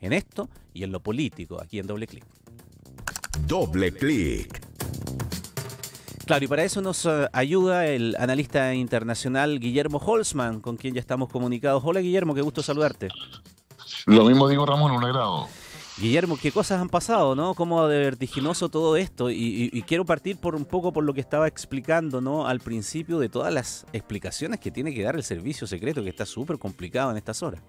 en esto y en lo político, aquí en Doble Clic. Doble Clic. Claro, y para eso nos eh, ayuda el analista internacional Guillermo Holzman, con quien ya estamos comunicados. Hola Guillermo, qué gusto saludarte. Lo mismo digo Ramón, un agrado. Guillermo, qué cosas han pasado, ¿no? Cómo de vertiginoso todo esto. Y, quiero partir por un poco por lo que estaba explicando, ¿no? Al principio de todas las explicaciones que tiene que dar el servicio secreto, que está súper complicado en estas horas.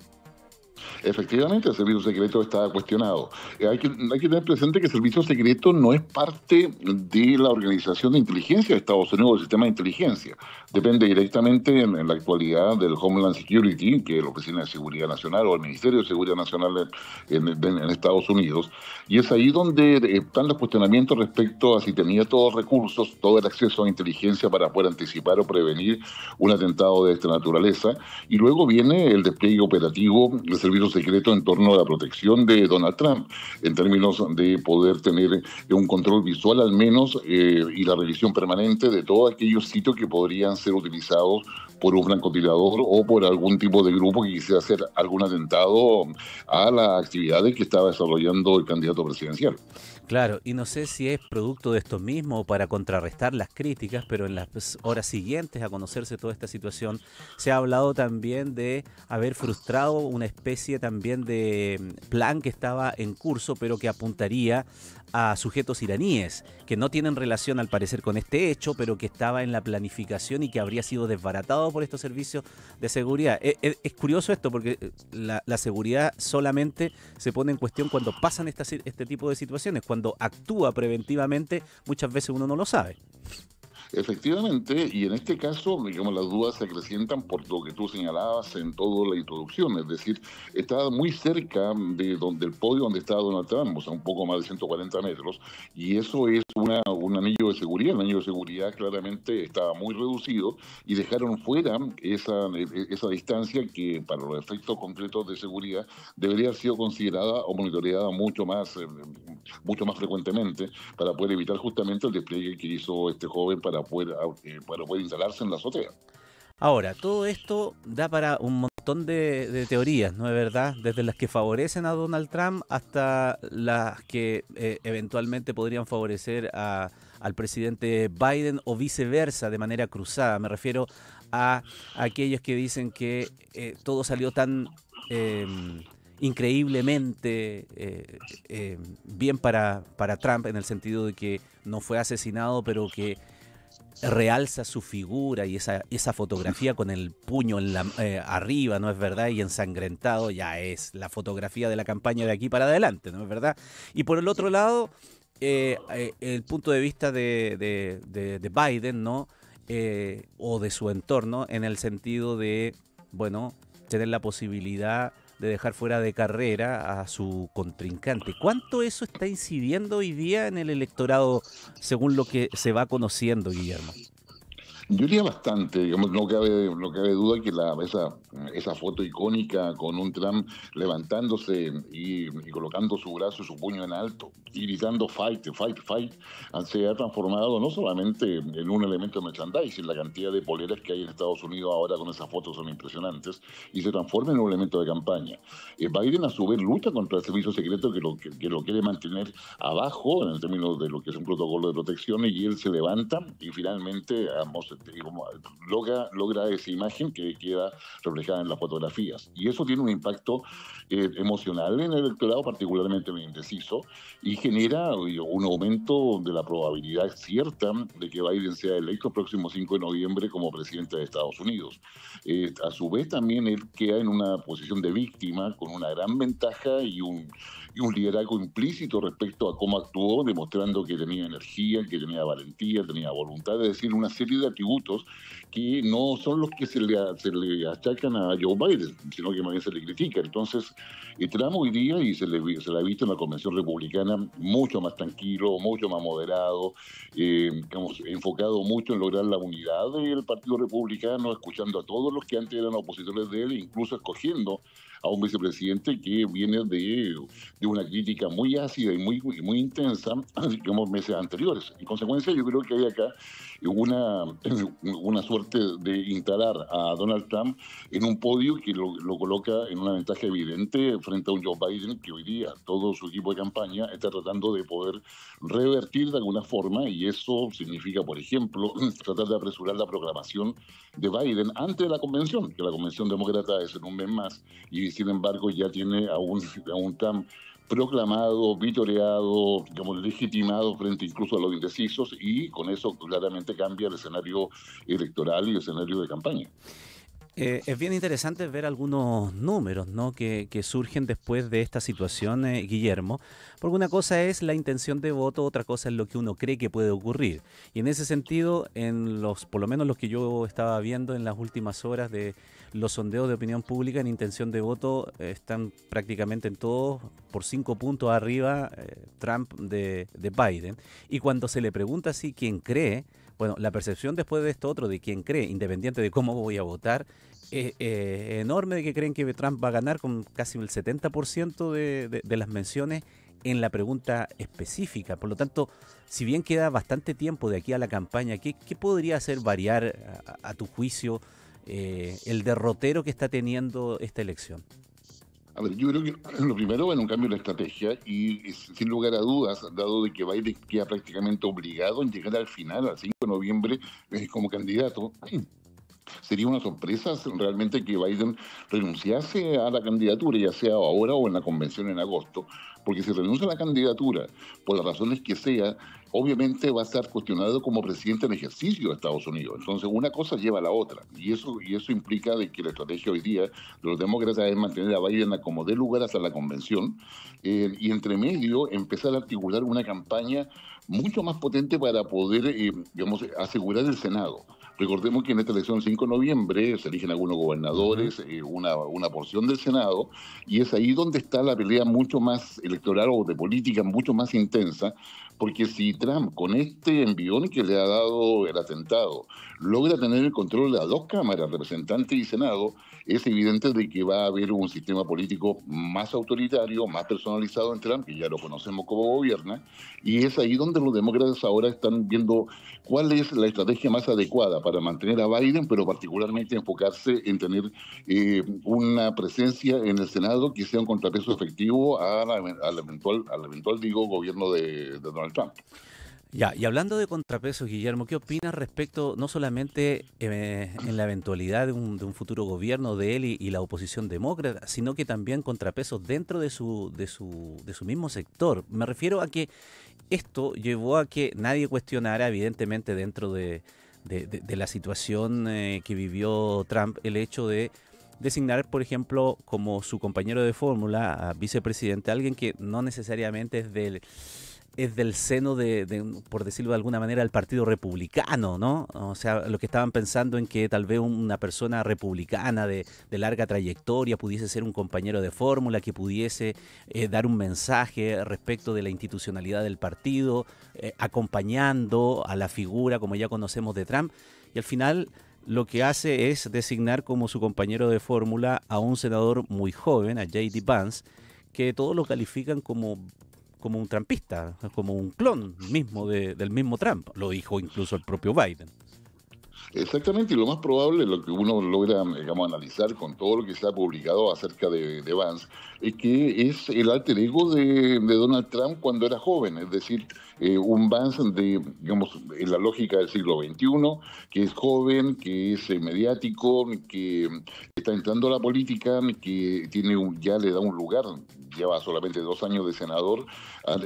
Efectivamente, el servicio secreto está cuestionado. Eh, hay que, tener presente que el servicio secreto no es parte de la organización de inteligencia de Estados Unidos, del sistema de inteligencia. Depende directamente en, la actualidad del Homeland Security, que es la Oficina de Seguridad Nacional o el Ministerio de Seguridad Nacional en, en Estados Unidos. Y es ahí donde eh, están los cuestionamientos respecto a si tenía todos los recursos, todo el acceso a inteligencia para poder anticipar o prevenir un atentado de esta naturaleza. Y luego viene el despliegue operativo del servicio secreto en torno a la protección de Donald Trump, en términos de poder tener un control visual al menos eh, y la revisión permanente de todos aquellos sitios que podrían ser utilizados por un francotirador o por algún tipo de grupo que quisiera hacer algún atentado a las actividades que estaba desarrollando el candidato presidencial. Claro, y no sé si es producto de esto mismo o para contrarrestar las críticas, pero en las horas siguientes a conocerse toda esta situación, se ha hablado también de haber frustrado una especie también de mm, plan que estaba en curso, pero que apuntaría a sujetos iraníes, que no tienen relación al parecer con este hecho, pero que estaba en la planificación y que habría sido desbaratado por estos servicios de seguridad. E, e, es, curioso esto, porque eh, la, seguridad solamente se pone en cuestión cuando pasan este tipo de situaciones, cuando actúa preventivamente, muchas veces uno no lo sabe. Efectivamente, y en este caso, digamos, las dudas se acrecientan por lo que tú señalabas en toda la introducción, es decir, estaba muy cerca de donde el podio donde estaba Donald Trump, o sea, un poco más de 140 metros, y eso es una, un anillo de seguridad, el anillo de seguridad claramente estaba muy reducido y dejaron fuera esa, esa distancia que para los efectos concretos de seguridad debería haber sido considerada o monitoreada mucho más, eh, mucho más frecuentemente para poder evitar justamente el despliegue que hizo este joven para puede eh, poder, instalarse en la azotea. Ahora, todo esto da para un montón de, teorías, ¿no es verdad? Desde las que favorecen a Donald Trump hasta las que eh, eventualmente podrían favorecer al presidente Biden o viceversa de manera cruzada. Me refiero a aquellos que dicen que eh, todo salió tan em, increíblemente em, bien para, para Trump en el sentido de que no fue asesinado, pero que realza su figura y esa, esa fotografía con el puño en la, eh, arriba, ¿no es verdad? Y ensangrentado ya es la fotografía de la campaña de aquí para adelante, ¿no es verdad? Y por el otro lado, eh, eh, el punto de vista de, de Biden, ¿no? o de su entorno en el sentido de, bueno, tener la posibilidad de dejar fuera de carrera a su contrincante. ¿Cuánto eso está incidiendo hoy día en el electorado según lo que se va conociendo, Guillermo? Yo diría bastante, digamos, no cabe, no cabe duda que la, esa, foto icónica con un Trump levantándose y, colocando su brazo y su puño en alto y gritando fight, fight, fight, se ha transformado no solamente en un elemento de merchandising, la cantidad de poleras que hay en Estados Unidos ahora con esas fotos son impresionantes, y se transforma en un elemento de campaña. Eh, Biden a su vez lucha contra el servicio secreto que lo, que, lo quiere mantener abajo en términos de lo que es un protocolo de protección y él se levanta y finalmente ambos logra, logra esa imagen que queda reflejada en las fotografías. Y eso tiene un impacto eh, emocional en el electorado, particularmente en indeciso, y genera un aumento de la probabilidad cierta de que Biden sea electo el próximo 5 de noviembre como presidente de Estados Unidos. Eh, a su vez, también él queda en una posición de víctima con una gran ventaja y un, un liderazgo implícito respecto a cómo actuó, demostrando que tenía energía, que tenía valentía, tenía voluntad, es decir, una serie de actividades tributos que no son los que se le, se le achacan a Joe Biden, sino que más bien se le critica. Entonces, eh, Trump hoy día, y se le, se ha visto en la Convención Republicana, mucho más tranquilo, mucho más moderado, eh, enfocado mucho en lograr la unidad del Partido Republicano, escuchando a todos los que antes eran opositores de él, incluso escogiendo a un vicepresidente que viene de, una crítica muy ácida y muy, muy intensa, como meses anteriores. En consecuencia, yo creo que hay acá una, una suerte de instalar a Donald Trump en un podio que lo, coloca en una ventaja evidente frente a un Joe Biden que hoy día todo su equipo de campaña está tratando de poder revertir de alguna forma y eso significa, por ejemplo, tratar de apresurar la programación de Biden antes de la convención, que la convención demócrata es en un mes más y sin embargo ya tiene a un, a un Trump proclamado, vitoreado, digamos, legitimado frente incluso a los indecisos y con eso claramente cambia el escenario electoral y el escenario de campaña. Eh, es bien interesante ver algunos números que, surgen después de esta situación, eh, Guillermo, porque una cosa es la intención de voto, otra cosa es lo que uno cree que puede ocurrir. Y en ese sentido, en los, por lo menos los que yo estaba viendo en las últimas horas de los sondeos de opinión pública en intención de voto, eh, están prácticamente en todos por cinco puntos arriba Trump de, Biden. Y cuando se le pregunta si quién cree, bueno, la percepción después de esto otro de quién cree, independiente de cómo voy a votar, es eh, eh, enorme enorme que creen que Trump va a ganar con casi el 70% de, las menciones en la pregunta específica. Por lo tanto, si bien queda bastante tiempo de aquí a la campaña, ¿qué, podría hacer variar a, tu juicio eh, el derrotero que está teniendo esta elección? A ver, yo creo que lo primero, bueno, un cambio de la estrategia y sin lugar a dudas, dado de que Biden queda prácticamente obligado en llegar al final, al 5 de noviembre, como candidato, sería una sorpresa realmente que Biden renunciase a la candidatura, ya sea ahora o en la convención en agosto, porque si renuncia a la candidatura, por las razones que sea, obviamente va a estar cuestionado como presidente en ejercicio de Estados Unidos. Entonces, una cosa lleva a la otra, y eso, y eso implica de que la estrategia hoy día de los demócratas es mantener a Biden a como dé lugar hasta la convención, eh, y entre medio empezar a articular una campaña mucho más potente para poder, eh, asegurar el Senado. Recordemos que en esta elección 5 de noviembre se eligen algunos gobernadores, eh, una, una porción del Senado, y es ahí donde está la pelea mucho más electoral o de política mucho más intensa, porque si Trump, con este envión que le ha dado el atentado, logra tener el control de las dos cámaras, representante y Senado, es evidente de que va a haber un sistema político más autoritario, más personalizado en Trump, que ya lo conocemos como gobierna, y es ahí donde los demócratas ahora están viendo cuál es la estrategia más adecuada para mantener a Biden, pero particularmente enfocarse en tener eh, una presencia en el Senado que sea un contrapeso efectivo a eventual, al eventual, digo, gobierno de, de Donald Trump. Ya, y hablando de contrapesos, Guillermo, ¿qué opinas respecto, no solamente eh, en la eventualidad de un, futuro gobierno de él y, la oposición demócrata, sino que también contrapesos dentro de su, de, su, de su mismo sector? Me refiero a que esto llevó a que nadie cuestionara, evidentemente, dentro de, la situación eh, que vivió Trump, el hecho de designar, por ejemplo, como su compañero de fórmula, a vicepresidente, a alguien que no necesariamente es del es del seno de, por decirlo de alguna manera, el Partido Republicano, ¿no? O sea, lo que estaban pensando en que tal vez una persona republicana de, larga trayectoria pudiese ser un compañero de fórmula, que pudiese eh, dar un mensaje respecto de la institucionalidad del partido, eh, acompañando a la figura, como ya conocemos, de Trump. Y al final lo que hace es designar como su compañero de fórmula a un senador muy joven, a J.D. Vance, que todos lo califican como como un trampista, como un clon mismo del mismo Trump. Lo dijo incluso el propio Biden. Exactamente, y lo más probable, lo que uno logra digamos, analizar con todo lo que se ha publicado acerca de, Vance, es que es el alter ego de, Donald Trump cuando era joven, es decir, eh, un Vance de, digamos, en la lógica del siglo XXI, que es joven, que es eh, mediático, que está entrando a la política, que tiene ya le da un lugar, lleva solamente dos años de senador,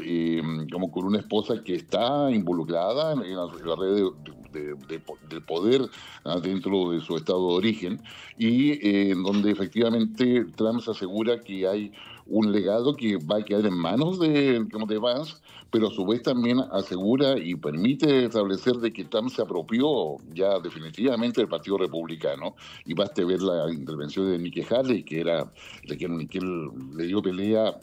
eh, como con una esposa que está involucrada en, las la, red de, del poder dentro de su estado de origen y en eh, donde efectivamente Trump se asegura que hay un legado que va a quedar en manos de, Vance, pero a su vez también asegura y permite establecer de que Trump se apropió ya definitivamente del Partido Republicano. Y basta ver la intervención de Nikki Haley, que era de quien, le dio pelea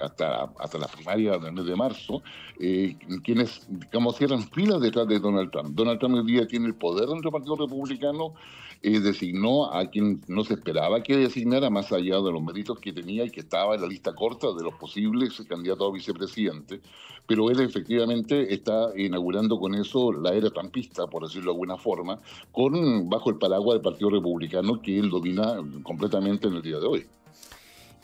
hasta, hasta la primaria del mes de marzo, eh, quienes, digamos, eran filas detrás de Donald Trump. Donald Trump hoy día tiene el poder dentro del Partido Republicano designó a quien no se esperaba que designara, más allá de los méritos que tenía y que estaba en la lista corta de los posibles candidatos a vicepresidente, pero él efectivamente está inaugurando con eso la era trumpista, por decirlo de alguna forma, con bajo el paraguas del Partido Republicano que él domina completamente en el día de hoy.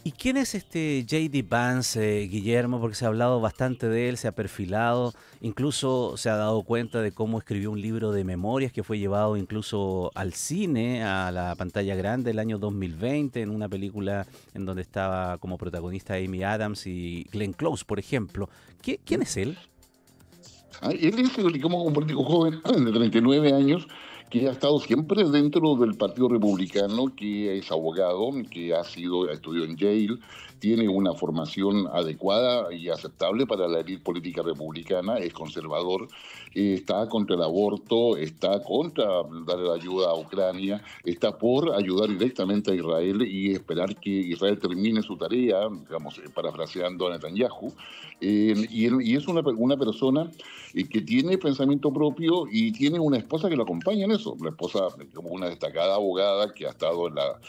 ¿Y quién es este JD Vance, eh, Guillermo? Porque se ha hablado bastante de él, se ha perfilado, incluso se ha dado cuenta de cómo escribió un libro de memorias que fue llevado incluso al cine, a la pantalla grande el año 2020, en una película en donde estaba como protagonista Amy Adams y Glenn Close, por ejemplo. ¿Quién es él? Ah, él es como un político joven de 39 años que ha estado siempre dentro del Partido Republicano, que es abogado, que ha sido estudió en Yale, tiene una formación adecuada y aceptable para la élite política republicana, es conservador, está contra el aborto, está contra darle ayuda a Ucrania, está por ayudar directamente a Israel y esperar que Israel termine su tarea, digamos, eh, parafraseando a Netanyahu, eh, y, es una, una persona eh, que tiene pensamiento propio y tiene una esposa que lo acompaña en la esposa, como una destacada abogada que ha estado en la,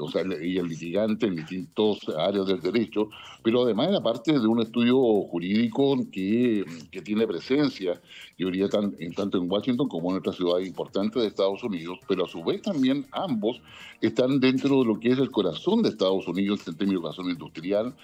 o sea, ella litigante en distintos áreas del derecho, pero además era parte de un estudio jurídico que, que tiene presencia yo tan, tanto en Washington como en otra ciudad importante de Estados Unidos, pero a su vez también ambos están dentro de lo que es el corazón de Estados Unidos en términos de razón industrial,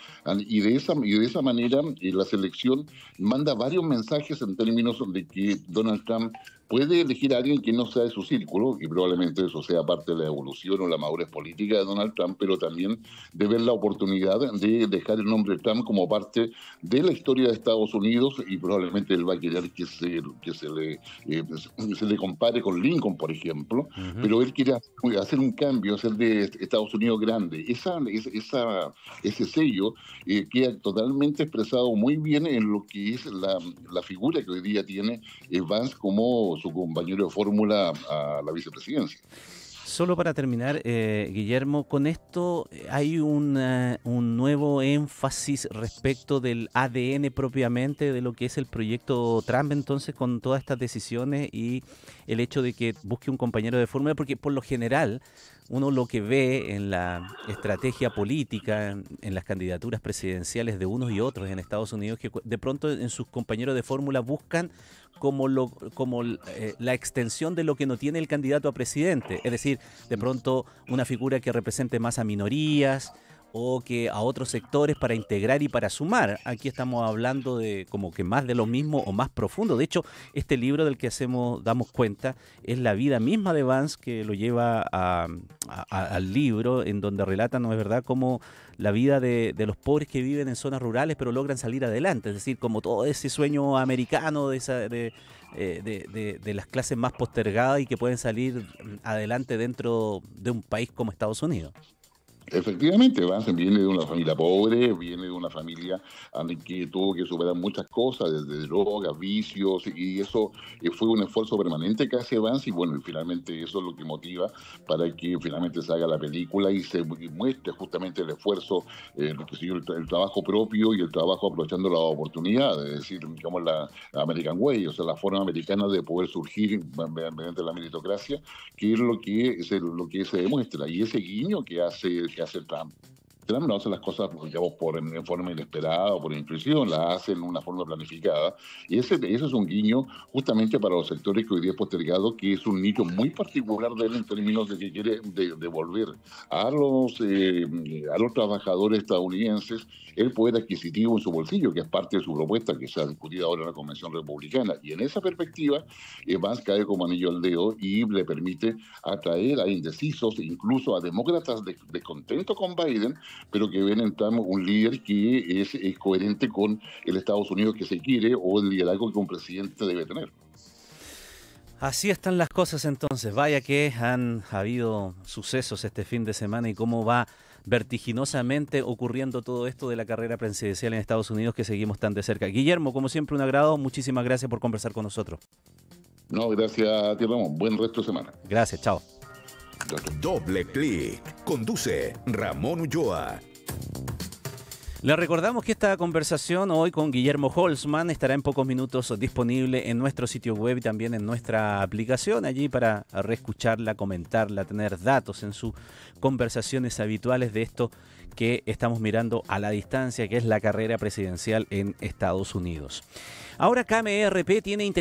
y de esa, y de esa manera eh, la selección manda varios mensajes en términos de que Donald Trump puede elegir a alguien que no sea de su círculo, y probablemente eso sea parte de la evolución o la madurez política de Donald Trump, pero también de ver la oportunidad de dejar el nombre de Trump como parte de la historia de Estados Unidos y probablemente él va a querer que se que, se, le, eh, pues, se le compare con Lincoln, por ejemplo, pero él quiere hacer un cambio, hacer de Estados Unidos grande. Esa, esa, ese sello eh, queda totalmente expresado muy bien en lo que es la, la figura que hoy día tiene eh, Vance como su compañero de fórmula a la vicepresidencia. Solo para terminar, eh, Guillermo, con esto eh, hay un nuevo énfasis respecto del ADN propiamente de lo que es el proyecto Trump, entonces, con todas estas decisiones y el hecho de que busque un compañero de fórmula, porque por lo general uno lo que ve en la estrategia política, en, en, las candidaturas presidenciales de unos y otros en Estados Unidos, que de pronto en sus compañeros de fórmula buscan como, lo, como eh, la extensión de lo que no tiene el candidato a presidente. Es decir, de pronto una figura que represente más a minorías, o que a otros sectores para integrar y para sumar. Aquí estamos hablando de como que más de lo mismo o más profundo. De hecho, este libro del que hacemos damos cuenta es la vida misma de Vance que lo lleva al libro en donde relata, no es verdad, como la vida de, los pobres que viven en zonas rurales pero logran salir adelante. Es decir, como todo ese sueño americano de eh, las clases más postergadas y que pueden salir adelante dentro de un país como Estados Unidos. Efectivamente, viene de una familia pobre, viene de familia que tuvo que superar muchas cosas, desde drogas, vicios, y eso eh, fue un esfuerzo permanente que hace Vance, y bueno, y finalmente eso es lo que motiva para que finalmente salga la película y se muestre justamente el esfuerzo, eh, el, trabajo propio y el trabajo aprovechando la oportunidad, es decir, digamos la, American Way, o sea, la forma americana de poder surgir mediante la meritocracia, que es lo que se, lo que se demuestra, y ese guiño que hace, que hace Trump no hace las cosas pues, digamos, por, en forma inesperada o por intuición, la hacen en una forma planificada. Y ese, es un guiño justamente para los sectores que hoy día es postergado, que es un nicho muy particular de él en términos de que quiere devolver a los, eh, a los trabajadores estadounidenses el poder adquisitivo en su bolsillo, que es parte de su propuesta que se ha discutido ahora en la Convención Republicana. Y en esa perspectiva, eh, va cae como anillo al dedo y le permite atraer a indecisos, incluso a demócratas descontentos con Biden, pero que ven en un líder que es, coherente con el Estados Unidos que se quiere o el liderazgo que un presidente debe tener. Así están las cosas entonces. Vaya que han habido sucesos este fin de semana y cómo va vertiginosamente ocurriendo todo esto de la carrera presidencial en Estados Unidos que seguimos tan de cerca. Guillermo, como siempre, un agrado. Muchísimas gracias por conversar con nosotros. No, gracias a ti, Ramón. Buen resto de semana. Gracias, chao. Doble clic. Conduce Ramón Ulloa. Le recordamos que esta conversación hoy con Guillermo Holzman estará en pocos minutos disponible en nuestro sitio web y también en nuestra aplicación allí para reescucharla, comentarla, tener datos en sus conversaciones habituales de esto que estamos mirando a la distancia, que es la carrera presidencial en Estados Unidos. Ahora KMRP tiene